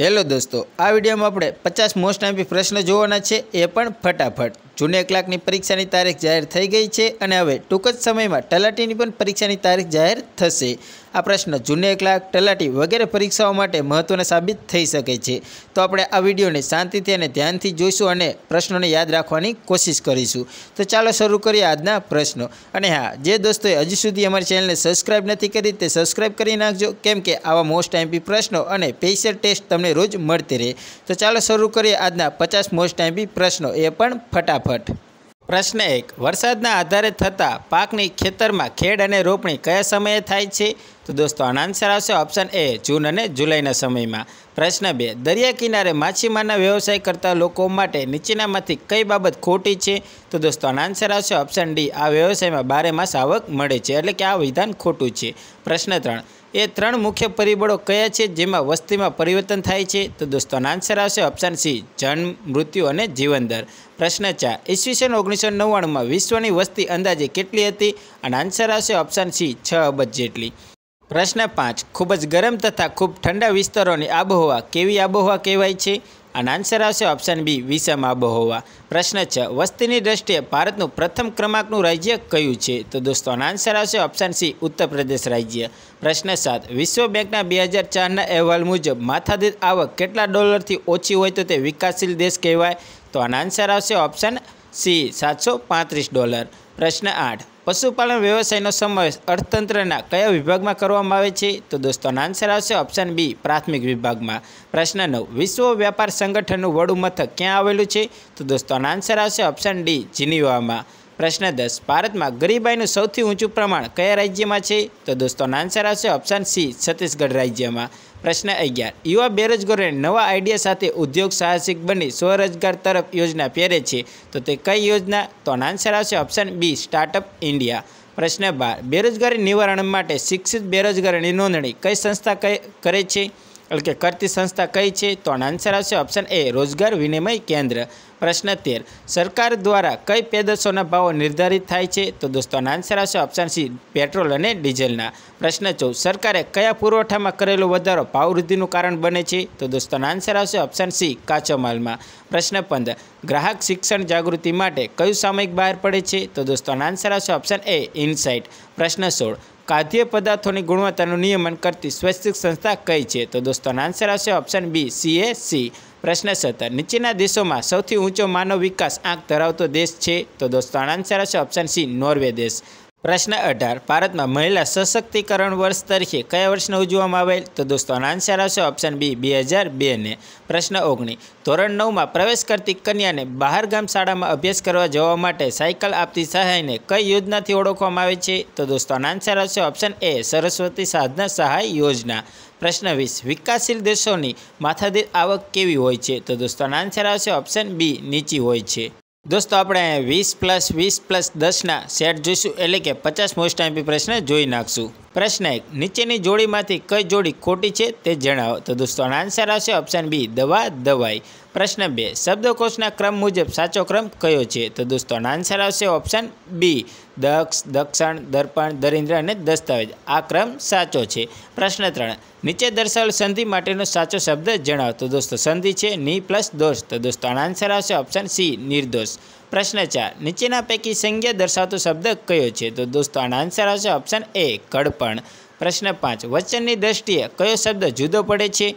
hello દોસ્તો આ વિડીયોમાં આપણે પચાસ મોસ્ટ એમ્પી પ્રશ્ન જોવાના છે એ પણ ફટાફટ જૂને કલાકની પરીક્ષાની તારીખ જાહેર થઈ ગઈ છે અને હવે ટૂંક જ સમયમાં તલાટીની પણ પરીક્ષાની તારીખ જાહેર થશે આ પ્રશ્ન જૂને કલાક તલાટી વગેરે પરીક્ષાઓ માટે મહત્ત્વનો સાબિત થઈ શકે છે તો આપણે આ વિડીયોને શાંતિથી અને ધ્યાનથી જોઈશું અને પ્રશ્નોને યાદ રાખવાની કોશિશ કરીશું તો ચાલો શરૂ કરીએ આજના પ્રશ્નો અને હા જે દોસ્તોએ હજી સુધી અમારી ચેનલને સબસ્ક્રાઇબ નથી કરી તે સબસ્ક્રાઇબ કરી નાખજો કેમ કે આવા મોસ્ટ એમપી પ્રશ્નો અને પેશિયલ ટેસ્ટ તમને રોજ મળતી રહે તો ચાલો શરૂ કરીએ આજના પચાસ મોસ્ટ એમપી પ્રશ્નો એ પણ ફટાફટ ફટાફટ પ્રશ્ન એક વરસાદના આધારે થતા પાકની ખેતરમાં ખેડ અને રોપણી કયા સમયે થાય છે તો દોસ્તો આનો આન્સર આવશે ઓપ્શન એ જૂન અને જુલાઈના સમયમાં પ્રશ્ન બે દરિયા કિનારે માછીમારના વ્યવસાય કરતા લોકો માટે નીચેનામાંથી કઈ બાબત ખોટી છે તો દોસ્તો આનો આન્સર આવશે ઓપ્શન ડી આ વ્યવસાયમાં બારે માસ આવક મળે છે એટલે કે આ વિધાન ખોટું છે પ્રશ્ન ત્રણ એ ત્રણ મુખ્ય પરિબળો કયા છે જેમાં વસ્તીમાં પરિવર્તન થાય છે તો દોસ્તોનો આન્સર આવશે ઓપ્શન સી જન્મ મૃત્યુ અને જીવન દર પ્રશ્ન ચાર ઈસવીસન ઓગણીસો નવ્વાણુંમાં વિશ્વની વસ્તી અંદાજે કેટલી હતી અને આન્સર આવશે ઓપ્શન સી છ અબજ જેટલી પ્રશ્ન પાંચ ખૂબ જ ગરમ તથા ખૂબ ઠંડા વિસ્તારોની આબોહવા કેવી આબોહવા કહેવાય છે અને આન્સર આવશે ઓપ્શન બી વિષમ આબોહવા પ્રશ્ન છ વસ્તીની દ્રષ્ટિએ ભારતનું પ્રથમ ક્રમાંકનું રાજ્ય કયું છે તો દોસ્તો આનો આન્સર આવશે ઓપ્શન સી ઉત્તર પ્રદેશ રાજ્ય પ્રશ્ન સાત વિશ્વ બેંકના બે હજાર ચારના અહેવાલ મુજબ માથાદીઠ આવક કેટલા ડોલરથી ઓછી હોય તો તે વિકાસશીલ દેશ કહેવાય તો આનો આન્સર આવશે ઓપ્શન સી સાતસો ડોલર પ્રશ્ન આઠ પશુપાલન વ્યવસાયનો સમાવેશ અર્થતંત્રના કયા વિભાગમાં કરવામાં આવે છે તો દોસ્તોનો આન્સર આવશે ઓપ્શન બી પ્રાથમિક વિભાગમાં પ્રશ્ન નવ વિશ્વ વ્યાપાર સંગઠનનું વડું મથક ક્યાં આવેલું છે તો દોસ્તોનો આન્સર આવશે ઓપ્શન ડી જીનીવામાં પ્રશ્ન દસ ભારતમાં ગરીબાઈનું સૌથી ઊંચું પ્રમાણ કયા રાજ્યમાં છે તો દોસ્તોનો આન્સર આવશે ઓપ્શન સી છત્તીસગઢ રાજ્યમાં પ્રશ્ન અગિયાર યુવા બેરોજગારોને નવા આઈડિયા સાથે ઉદ્યોગ સાહસિક બની સ્વરોજગાર તરફ યોજના પહેરે છે તો તે કઈ યોજના તો આન્સર આવશે ઓપ્શન બી સ્ટાર્ટઅપ ઇન્ડિયા પ્રશ્ન બાર બેરોજગારી નિવારણ માટે શિક્ષિત બેરોજગારીની નોંધણી કઈ સંસ્થા કરે છે એટલે કે કરતી સંસ્થા કઈ છે તો આનો આન્સર આવશે ઓપ્શન એ રોજગાર વિનિમય કેન્દ્ર પ્રશ્ન તેર સરકાર દ્વારા કઈ પેદાશોના ભાવો નિર્ધારિત થાય છે તો દોસ્તો આનો આન્સર આવશે ઓપ્શન સી પેટ્રોલ અને ડીઝલના પ્રશ્ન ચૌદ સરકારે કયા પુરવઠામાં કરેલો વધારો ભાવવૃદ્ધિનું કારણ બને છે તો દોસ્તો આનો આન્સર આવશે ઓપ્શન સી કાચો માલમાં પ્રશ્ન પંદર ગ્રાહક શિક્ષણ જાગૃતિ માટે કયું સામયિક બહાર પડે છે તો દોસ્તો આનો આન્સર આવશે ઓપ્શન એ ઇનસાઇટ પ્રશ્ન સોળ ખાદ્ય પદાર્થોની ગુણવત્તાનું નિયમન કરતી સ્વૈચ્છિક સંસ્થા કઈ છે તો દોસ્તોનો આન્સર આવશે ઓપ્શન બી સી પ્રશ્ન સત્તર નીચેના દેશોમાં સૌથી ઊંચો માનવ વિકાસ આંક ધરાવતો દેશ છે તો દોસ્તો આન્સર આવશે ઓપ્શન સી નોર્વે દેશ પ્રશ્ન અઢાર ભારતમાં મહિલા સશક્તિકરણ વર્ષ તરીકે કયા વર્ષને ઉજવવામાં આવેલ તો દોસ્તો આનો આન્સર આવશે ઓપ્શન બી બે હજાર બેને પ્રશ્ન ઓગણીસ ધોરણ નવમાં પ્રવેશ કરતી કન્યાને બહાર ગામ શાળામાં અભ્યાસ કરવા જવા માટે સાયકલ આપતી સહાયને કઈ યોજનાથી ઓળખવામાં આવે છે તો દોસ્તો આનો આન્સર આવશે ઓપ્શન એ સરસ્વતી સાધના સહાય યોજના પ્રશ્ન વીસ વિકાસશીલ દેશોની માથાદીર આવક કેવી હોય છે તો દોસ્તો આન્સર આવશે ઓપ્શન બી નીચી હોય છે દોસ્તો આપણે વીસ પ્લસ વીસ પ્લસ દસના સેટ જોઈશું એટલે કે પચાસ મોસ્ટ આઈમ્પી પ્રશ્ન જોઈ નાખશું પ્રશ્ન એક નીચેની જોડીમાંથી કઈ જોડી ખોટી છે તે જણાવો તો દોસ્તો આનો આન્સર આવશે ઓપ્શન બી દવા દવાઈ પ્રશ્ન બે શબ્દકોશના ક્રમ મુજબ સાચો ક્રમ કયો છે તો દોસ્તો આનો આન્સર આવશે ઓપ્શન બી દક્ષ દક્ષણ દર્પણ દરિન્દ્ર અને દસ્તાવેજ આ ક્રમ સાચો છે પ્રશ્ન ત્રણ નીચે દર્શાવેલ સંધિ માટેનો સાચો શબ્દ જણાવો તો દોસ્તો સંધિ છે ની પ્લસ દોષ તો દોસ્તો આનો આન્સર આવશે ઓપ્શન સી નિર્દોષ પ્રશ્ન ચાર નીચેના પૈકી સંજ્ઞા દર્શાવતો શબ્દ કયો છે તો દોસ્તો આનો આન્સર આવશે ઓપ્શન એ કડપણ પ્રશ્ન પાંચ વચનની દ્રષ્ટિએ કયો શબ્દ જુદો પડે છે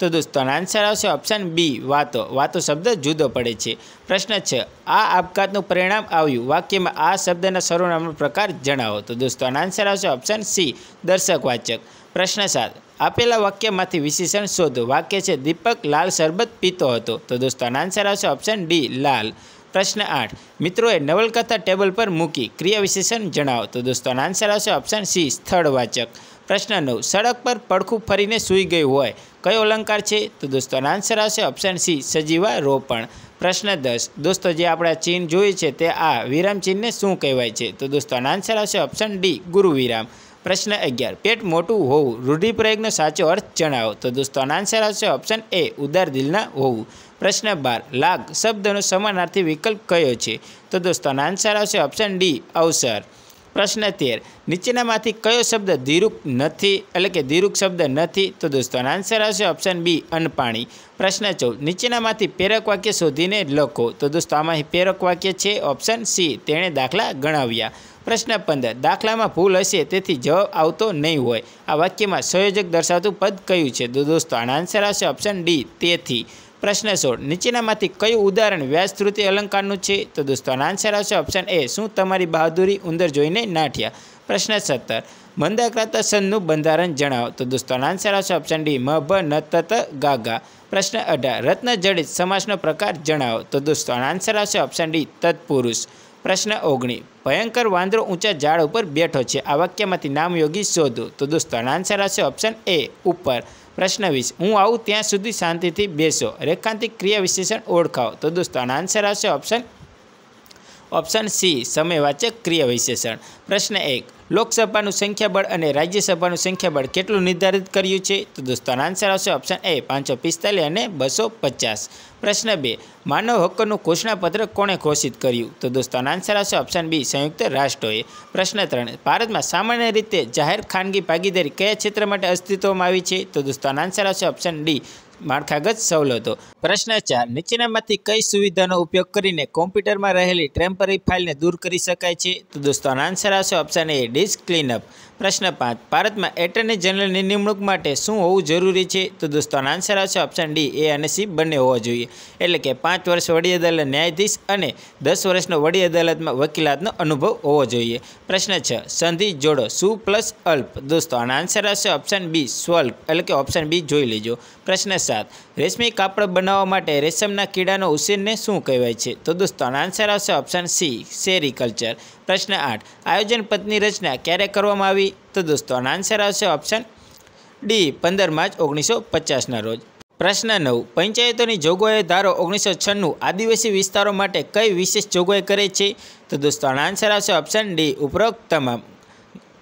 તો દોસ્તો આનો આન્સર આવશે ઓપ્શન બી વાતો વાતો શબ્દ જુદો પડે છે પ્રશ્ન છ આ આપઘાતનું પરિણામ આવ્યું વાક્યમાં આ શબ્દના સર્વનામનો પ્રકાર જણાવો તો દોસ્તો આનો આન્સર આવશે ઓપ્શન સી દર્શક વાચક પ્રશ્ન સાત આપેલા વાક્યમાંથી વિશેષણ શોધો વાક્ય છે દીપક લાલ શરબત પીતો હતો તો દોસ્તો આનો આન્સર આવશે ઓપ્શન ડી લાલ પ્રશ્ન આઠ મિત્રોએ નવલકથા ટેબલ પર મૂકી ક્રિયા વિશેષણ જણાવો તો દોસ્તો આનો આન્સર આવશે ઓપ્શન સી સ્થળવાચક પ્રશ્ન નવ સડક પર પડખું ફરીને સૂઈ ગયું હોય કયો અલંકાર છે તો દોસ્તો આનો આન્સર આવશે ઓપ્શન સી સજીવા રોપણ પ્રશ્ન દસ દોસ્તો જે આપણા ચિહ્ન જોઈએ છે તે આ વિરામ ચિહ્નને શું કહેવાય છે તો દોસ્તો આનો આન્સર આવશે ઓપ્શન ડી ગુરુ વિરામ પ્રશ્ન અગિયાર પેટ મોટું હોવું રૂઢિપ્રયોગનો સાચો અર્થ જણાવો તો દોસ્તો આનો આન્સર આવશે ઓપ્શન એ ઉદાર દિલના હોવું પ્રશ્ન બાર લાગ શબ્દનો સમાનાર્થી વિકલ્પ કયો છે તો દોસ્તો આન્સર આવશે ઓપ્શન ડી અવસર પ્રશ્ન તેર નીચેનામાંથી કયો શબ્દ ધીરુક નથી એટલે કે ધીરુક શબ્દ નથી તો દોસ્તો આન્સર આવશે ઓપ્શન બી અનપાણી પ્રશ્ન ચૌદ નીચેનામાંથી પ્રેરક વાક્ય શોધીને લખો તો દોસ્તો આમાં પ્રેરક વાક્ય છે ઓપ્શન સી તેણે દાખલા ગણાવ્યા પ્રશ્ન પંદર દાખલામાં ભૂલ હશે તેથી જવાબ આવતો નહીં હોય આ વાક્યમાં સંયોજક દર્શાવતું પદ કયું છે તો દોસ્તો આનો આન્સર આવશે ઓપ્શન ડી તેથી પ્રશ્ન સોળ નીચેનામાંથી કયું ઉદાહરણ વ્યાજશ્રુતિ અલંકારનું છે તો દોસ્તો આનો આન્સર આવશે ઓપ્શન એ શું તમારી બહાદુરી ઉંદર જોઈને નાઠ્યા પ્રશ્ન સત્તર મંદાક્રાતા સનનું બંધારણ જણાવો તો દોસ્તો આનો આન્સર આવશે ઓપ્શન ડી મ ભ ન તત ગાગા પ્રશ્ન અઢાર રત્ન જડિત સમાસનો પ્રકાર જણાવો તો દોસ્તો આનો આન્સર આવશે ઓપ્શન ડી તત્પુરુષ પ્રશ્ન ઓગણી ભયંકર વાંદરો ઊંચા ઝાડ ઉપર બેઠો છે આ વાક્યમાંથી નામયોગી શોધો તો દોસ્તો આન્સર આવશે ઓપ્શન એ ઉપર પ્રશ્ન વીસ હું આવું ત્યાં સુધી શાંતિથી બેસો રેખાંતિક ક્રિયા વિશેષણ ઓળખાવો તો દોસ્તો આન્સર આવશે ઓપ્શન ઓપ્શન સી સમયવાચક વિશેષણ પ્રશ્ન એક લોકસભાનું સંખ્યાબળ અને રાજ્યસભાનું સંખ્યાબળ કેટલું નિર્ધારિત કર્યું છે તો દોસ્તાનો આન્સર આવશે ઓપ્શન એ પાંચસો પિસ્તાલીસ અને બસો પચાસ પ્રશ્ન બે માનવ હક્કોનું ઘોષણાપત્ર કોણે ઘોષિત કર્યું તો દોસ્તાનો આન્સર આવશે ઓપ્શન બી સંયુક્ત રાષ્ટ્રોએ પ્રશ્ન ત્રણ ભારતમાં સામાન્ય રીતે જાહેર ખાનગી ભાગીદારી કયા ક્ષેત્ર માટે અસ્તિત્વમાં આવી છે તો દોસ્તાનો આન્સર આવશે ઓપ્શન ડી માળખાગત સવલતો પ્રશ્ન ચાર નીચેનામાંથી કઈ સુવિધાનો ઉપયોગ કરીને કોમ્પ્યુટરમાં રહેલી ટેમ્પરરી ફાઇલને દૂર કરી શકાય છે તો દોસ્તો આન્સર આવશે ઓપ્શન એ ડિસ્ક ક્લીનઅપ પ્રશ્ન પાંચ ભારતમાં એટર્ની જનરલની નિમણૂક માટે શું હોવું જરૂરી છે તો દોસ્તો આનો આન્સર આવશે ઓપ્શન ડી એ અને સી બંને હોવા જોઈએ એટલે કે પાંચ વર્ષ વડી અદાલત ન્યાયાધીશ અને દસ વર્ષનો વડી અદાલતમાં વકીલાતનો અનુભવ હોવો જોઈએ પ્રશ્ન છ સંધિ જોડો સુ પ્લસ અલ્પ દોસ્તો આનો આન્સર આવશે ઓપ્શન બી સ્વલ્પ એટલે કે ઓપ્શન બી જોઈ લેજો પ્રશ્ન સાત રેશમી કાપડ બનાવવા માટે રેશમના કીડાનો ઉછેરને શું કહેવાય છે તો દોસ્તો આનો આન્સર આવશે ઓપ્શન સી સેરીકલ્ચર પ્રશ્ન આઠ આયોજન પદની રચના ક્યારે કરવામાં આવી તો દોસ્તો આનો આન્સર આવશે ઓપ્શન ડી પંદર માર્ચ ઓગણીસો પચાસના રોજ પ્રશ્ન નવ પંચાયતોની જોગવાઈ ધારો ઓગણીસો છન્નું આદિવાસી વિસ્તારો માટે કઈ વિશેષ જોગવાઈ કરે છે તો દોસ્તો આનો આન્સર આવશે ઓપ્શન ડી ઉપરોક્ત તમામ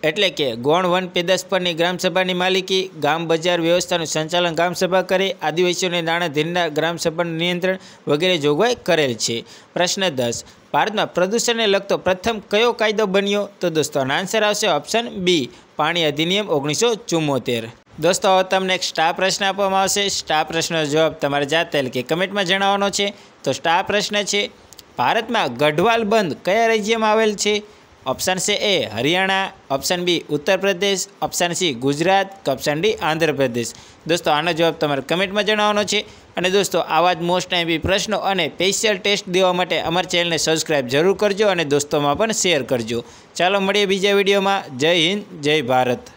એટલે કે ગોણ વન પેદાશપરની ગ્રામસભાની માલિકી ગામ બજાર વ્યવસ્થાનું સંચાલન ગ્રામસભા કરે આદિવાસીઓને નાણાં ધીરના ગ્રામસભાનું નિયંત્રણ વગેરે જોગવાઈ કરેલ છે પ્રશ્ન દસ ભારતમાં પ્રદૂષણને લગતો પ્રથમ કયો કાયદો બન્યો તો દોસ્તો આન્સર આવશે ઓપ્શન બી પાણી અધિનિયમ ઓગણીસો ચુમ્મોતેર દોસ્તો હવે તમને એક સ્ટાર પ્રશ્ન આપવામાં આવશે સ્ટાર પ્રશ્નનો જવાબ તમારે જાતે કે કમેન્ટમાં જણાવવાનો છે તો સ્ટાર પ્રશ્ન છે ભારતમાં ગઢવાલ બંધ કયા રાજ્યમાં આવેલ છે ઓપ્શન છે એ હરિયાણા ઓપ્શન બી ઉત્તર પ્રદેશ ઓપ્શન સી ગુજરાત કે ઓપ્શન ડી આંધ્રપ્રદેશ દોસ્તો આનો જવાબ તમારે કમેન્ટમાં જણાવવાનો છે અને દોસ્તો આવા જ મોસ્ટ એમ્પી પ્રશ્નો અને સ્પેશિયલ ટેસ્ટ દેવા માટે અમારી ચેનલને સબસ્ક્રાઈબ જરૂર કરજો અને દોસ્તોમાં પણ શેર કરજો ચાલો મળીએ બીજા વિડીયોમાં જય હિન્દ જય ભારત